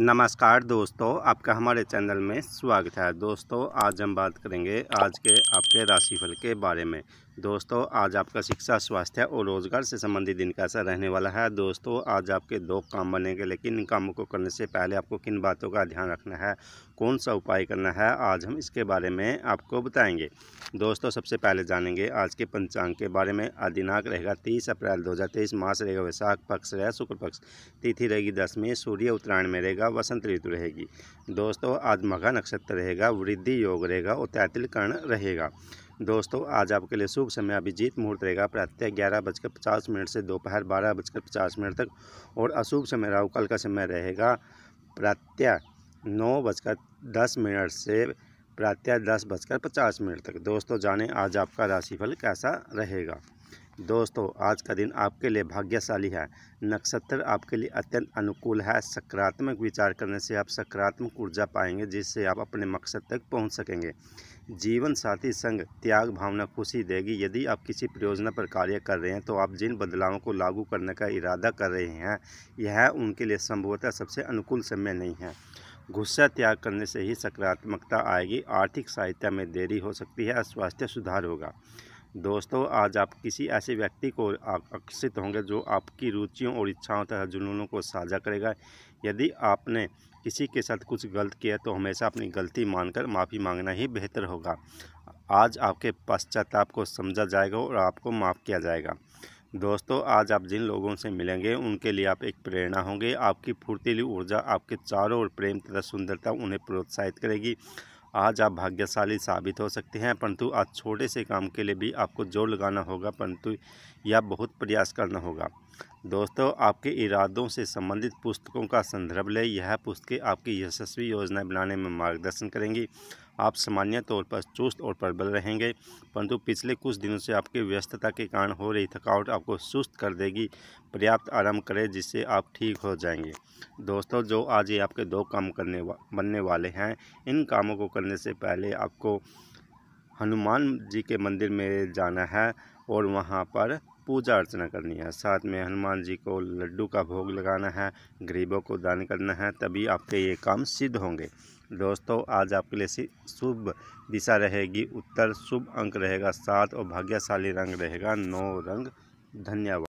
नमस्कार दोस्तों आपका हमारे चैनल में स्वागत है दोस्तों आज हम बात करेंगे आज के आपके राशिफल के बारे में दोस्तों आज आपका शिक्षा स्वास्थ्य और रोजगार से संबंधित दिन कैसा रहने वाला है दोस्तों आज आपके दो काम बनेंगे लेकिन इन कामों को करने से पहले आपको किन बातों का ध्यान रखना है कौन सा उपाय करना है आज हम इसके बारे में आपको बताएंगे दोस्तों सबसे पहले जानेंगे आज के पंचांग के बारे में आदिनाक रहेगा तीस अप्रैल दो मास रहेगा वैशाख पक्ष रहेगा शुक्ल पक्ष तिथि रहेगी दसवीं सूर्य उत्तरायण में रहेगा वसंत ऋतु रहेगी दोस्तों आज मघा नक्षत्र रहेगा वृद्धि योग रहेगा और तैतिल कर्ण रहेगा दोस्तों आज आपके लिए शुभ समय अभिजीत मुहूर्त रहेगा प्रातः ग्यारह बजकर पचास मिनट से दोपहर बारह बजकर पचास मिनट तक और अशुभ समय राहुकाल का समय रहेगा प्रातः नौ बजकर दस मिनट से प्रातः दस बजकर पचास मिनट तक दोस्तों जाने आज आपका राशिफल कैसा रहेगा दोस्तों आज का दिन आपके लिए भाग्यशाली है नक्षत्र आपके लिए अत्यंत अनुकूल है सकारात्मक विचार करने से आप सकारात्मक ऊर्जा पाएंगे जिससे आप अपने मकसद तक पहुंच सकेंगे जीवन साथी संग त्याग भावना खुशी देगी यदि आप किसी परियोजना पर कार्य कर रहे हैं तो आप जिन बदलावों को लागू करने का इरादा कर रहे हैं यह उनके लिए संभवतः सबसे अनुकूल समय नहीं है गुस्सा त्याग करने से ही सकारात्मकता आएगी आर्थिक सहायता में देरी हो सकती है और स्वास्थ्य सुधार होगा दोस्तों आज आप किसी ऐसे व्यक्ति को आकर्षित होंगे जो आपकी रुचियों और इच्छाओं तथा जुनूनों को साझा करेगा यदि आपने किसी के साथ कुछ गलत किया तो हमेशा अपनी गलती मानकर माफ़ी मांगना ही बेहतर होगा आज आपके पश्चाताप को समझा जाएगा और आपको माफ़ किया जाएगा दोस्तों आज आप जिन लोगों से मिलेंगे उनके लिए आप एक प्रेरणा होंगे आपकी फुर्तीली ऊर्जा आपके चारों ओर प्रेम तथा सुंदरता उन्हें प्रोत्साहित करेगी आज आप भाग्यशाली साबित हो सकते हैं परंतु आज छोटे से काम के लिए भी आपको जोर लगाना होगा परंतु यह बहुत प्रयास करना होगा दोस्तों आपके इरादों से संबंधित पुस्तकों का संदर्भ लें यह पुस्तकें आपकी यशस्वी योजनाएं बनाने में मार्गदर्शन करेंगी आप सामान्य तौर पर चुस्त और प्रबल रहेंगे परंतु पिछले कुछ दिनों से आपकी व्यस्तता के कारण हो रही थकावट आपको सुस्त कर देगी पर्याप्त आराम करें जिससे आप ठीक हो जाएंगे दोस्तों जो आज ये आपके दो काम करने वा, बनने वाले हैं इन कामों को करने से पहले आपको हनुमान जी के मंदिर में जाना है और वहाँ पर पूजा अर्चना करनी है साथ में हनुमान जी को लड्डू का भोग लगाना है गरीबों को दान करना है तभी आपके ये काम सिद्ध होंगे दोस्तों आज आपके लिए शुभ दिशा रहेगी उत्तर शुभ अंक रहेगा सात और भाग्यशाली रंग रहेगा नौ रंग धन्यवाद